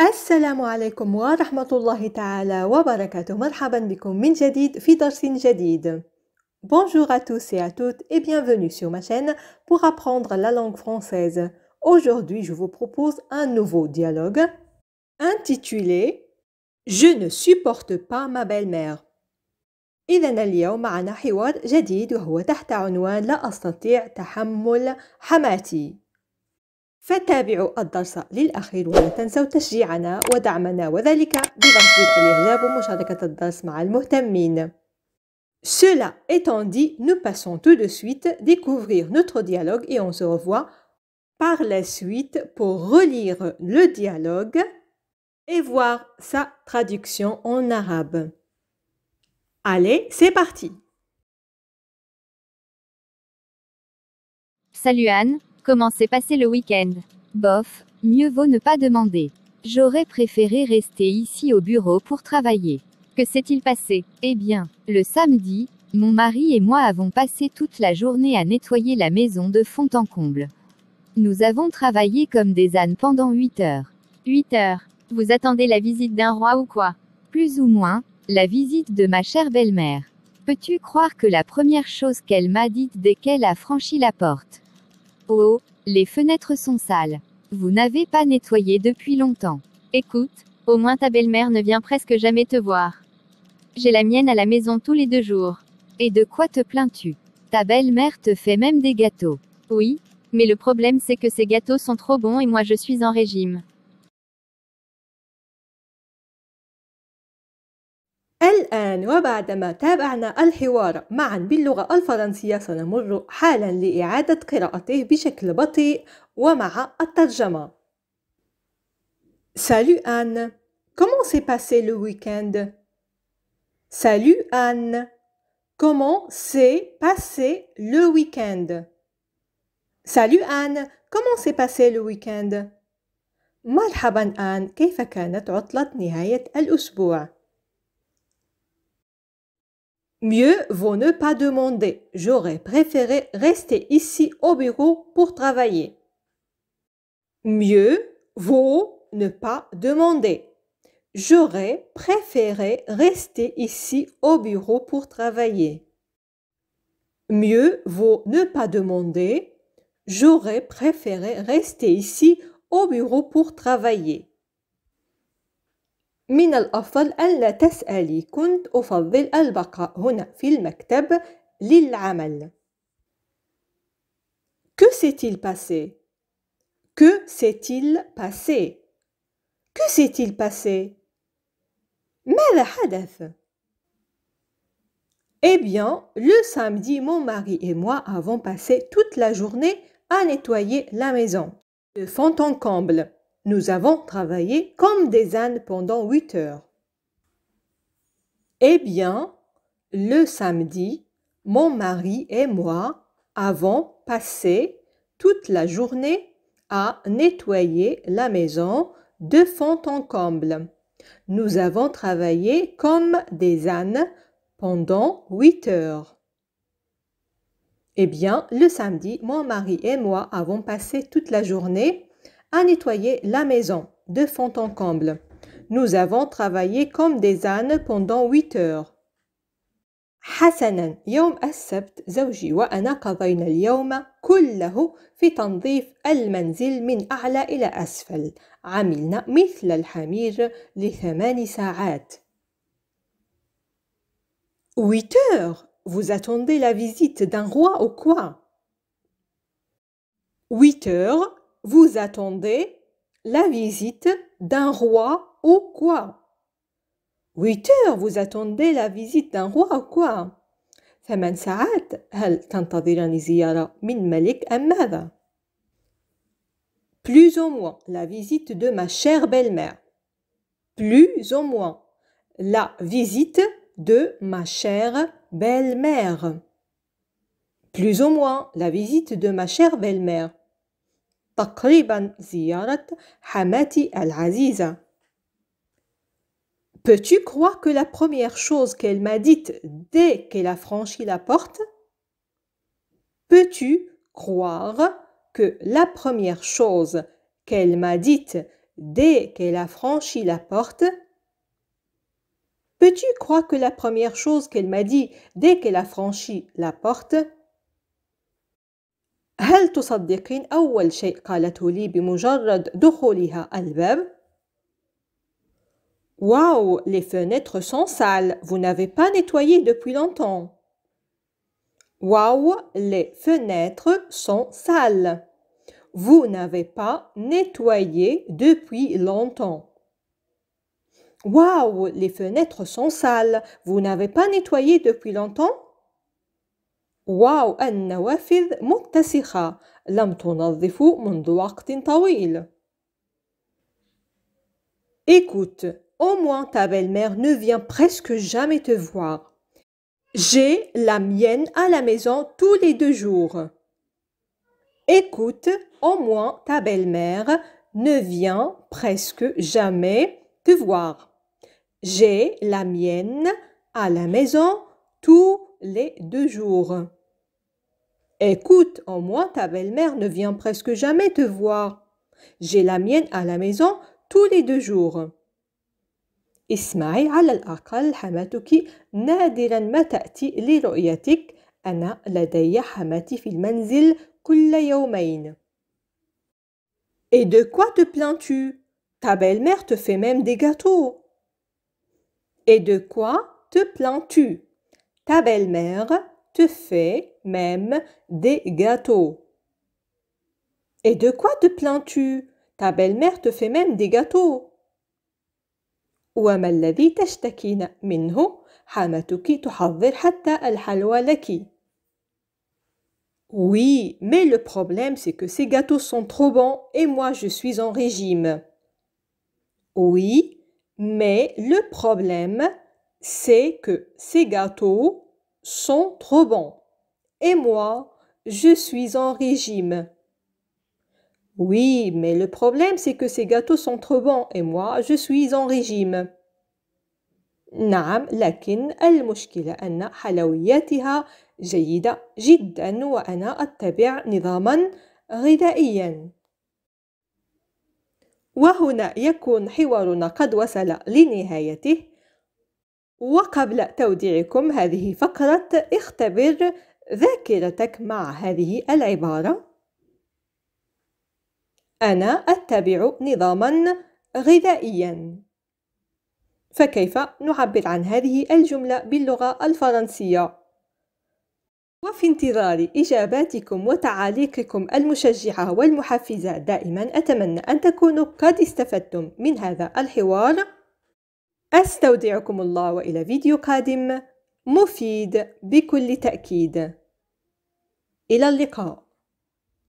السلام عليكم wa الله تعالى وبركاته مرحبا بكم من جديد في درس جديد Bonjour à tous et à toutes et bienvenue sur ma chaîne pour apprendre la langue française. Aujourd'hui, je vous propose un nouveau dialogue intitulé Je ne supporte pas ma belle-mère. إذا اليوم معنا حوار جديد وهو تحت عنوان لا أستطيع تحمل حماتي. Cela étant dit, nous passons tout de suite découvrir notre dialogue et on se revoit par la suite pour relire le dialogue et voir sa traduction en arabe. Allez, c'est parti Salut Anne, Comment s'est passé le week-end Bof, mieux vaut ne pas demander. J'aurais préféré rester ici au bureau pour travailler. Que s'est-il passé Eh bien, le samedi, mon mari et moi avons passé toute la journée à nettoyer la maison de fond en comble. Nous avons travaillé comme des ânes pendant 8 heures. 8 heures Vous attendez la visite d'un roi ou quoi Plus ou moins, la visite de ma chère belle-mère. Peux-tu croire que la première chose qu'elle m'a dite dès qu'elle a franchi la porte Oh, oh, les fenêtres sont sales. Vous n'avez pas nettoyé depuis longtemps. Écoute, au moins ta belle-mère ne vient presque jamais te voir. J'ai la mienne à la maison tous les deux jours. Et de quoi te plains-tu Ta belle-mère te fait même des gâteaux. Oui, mais le problème c'est que ces gâteaux sont trop bons et moi je suis en régime. الآن وبعدما تابعنا الحوار معا باللغة الفرنسية سنمر حالا لإعادة قراءته بشكل بطيء ومع الترجمة. سالو آن comment سي باسي لو ويكند؟ سالو آن Anne, سي باسي لو ويكند؟ سالو آن Salut سي باسي لو ويكند؟ مرحبا آن كيف كانت عطلة نهاية الأسبوع؟ Mieux vaut ne pas demander. J'aurais préféré rester ici au bureau pour travailler. Mieux vaut ne pas demander. J'aurais préféré rester ici au bureau pour travailler. Mieux vaut ne pas demander. J'aurais préféré rester ici au bureau pour travailler. Que s'est-il passé Que s'est-il passé Que s'est-il passé ماذا Eh bien, le samedi, mon mari et moi avons passé toute la journée à nettoyer la maison de fond en comble. Nous avons travaillé comme des ânes pendant huit heures. Eh bien, le samedi, mon mari et moi avons passé toute la journée à nettoyer la maison de fond en comble. Nous avons travaillé comme des ânes pendant huit heures. Eh bien, le samedi, mon mari et moi avons passé toute la journée à nettoyer la maison de fond en comble. Nous avons travaillé comme des ânes pendant 8 heures. حسنا يوم السبت زوجي وأنا قضينا اليوم كله في تنظيف المنزل من أعلى إلى أسفل عملنا مثل الحمير لثمان ساعات 8 heures Vous attendez la visite d'un roi ou quoi 8 heures vous attendez la visite d'un roi ou quoi huit heures vous attendez la visite d'un roi ou quoi ساعات هل من ملك ماذا؟ Plus ou moins la visite de ma chère belle-mère. Plus ou moins la visite de ma chère belle-mère. Plus ou moins la visite de ma chère belle-mère. تقريبا زيارة حماتي العزيزة. Peux-tu croire que la première chose qu'elle m'a dite dès qu'elle a franchi la porte Peux-tu croire que la première chose qu'elle m'a dite dès qu'elle a franchi la porte Peux-tu croire que la première chose qu'elle m'a dit dès qu'elle a franchi la porte هل les fenêtres sont sales, vous n'avez pas nettoyé depuis longtemps. Wow, les fenêtres sont sales. Vous n'avez pas nettoyé depuis longtemps. Wow, les fenêtres sont sales, vous n'avez pas nettoyé depuis longtemps واو Écoute, au moins ta belle-mère ne vient presque jamais te voir. J'ai la mienne à la maison tous les deux jours. Écoute, au moins ta belle-mère ne vient presque jamais te voir. J'ai la mienne à la maison tous les deux jours. Écoute, en moins ta belle-mère ne vient presque jamais te voir. J'ai la mienne à la maison tous les deux jours. اسمعي على الأقل حماتك نادرا ما تأتي لرؤيتك أنا لدي حماتي في المنزل Et de quoi te plains-tu Ta belle-mère te fait même des gâteaux. Et de quoi te plains-tu Ta belle-mère te fait même des gâteaux. Et de quoi te plains-tu Ta belle-mère te fait même des gâteaux. Oui, mais le problème c'est que ces gâteaux sont trop bons et moi je suis en régime. Oui, mais le problème c'est que ces gâteaux sont trop bons. Et moi, je suis en régime. Oui, mais le problème, c'est que ces gâteaux sont trop bons et moi, je suis en régime. نعم لكن المشكلة أن حلوياتها جيدة جدا وأنا أتبع نظاما غذائيا وهنا يكون حوارنا قد وصل لنهايته وقبل توديعكم هذه فقرة اختبر ذاكرتك مع هذه العبارة أنا أتبع نظاما غذائيا فكيف نعبر عن هذه الجملة باللغة الفرنسية؟ وفي انتظار إجاباتكم وتعاليقكم المشجعة والمحفزة دائما أتمنى أن تكونوا قد استفدتم من هذا الحوار أستودعكم الله وإلى فيديو قادم مفيد بكل تأكيد إلى اللقاء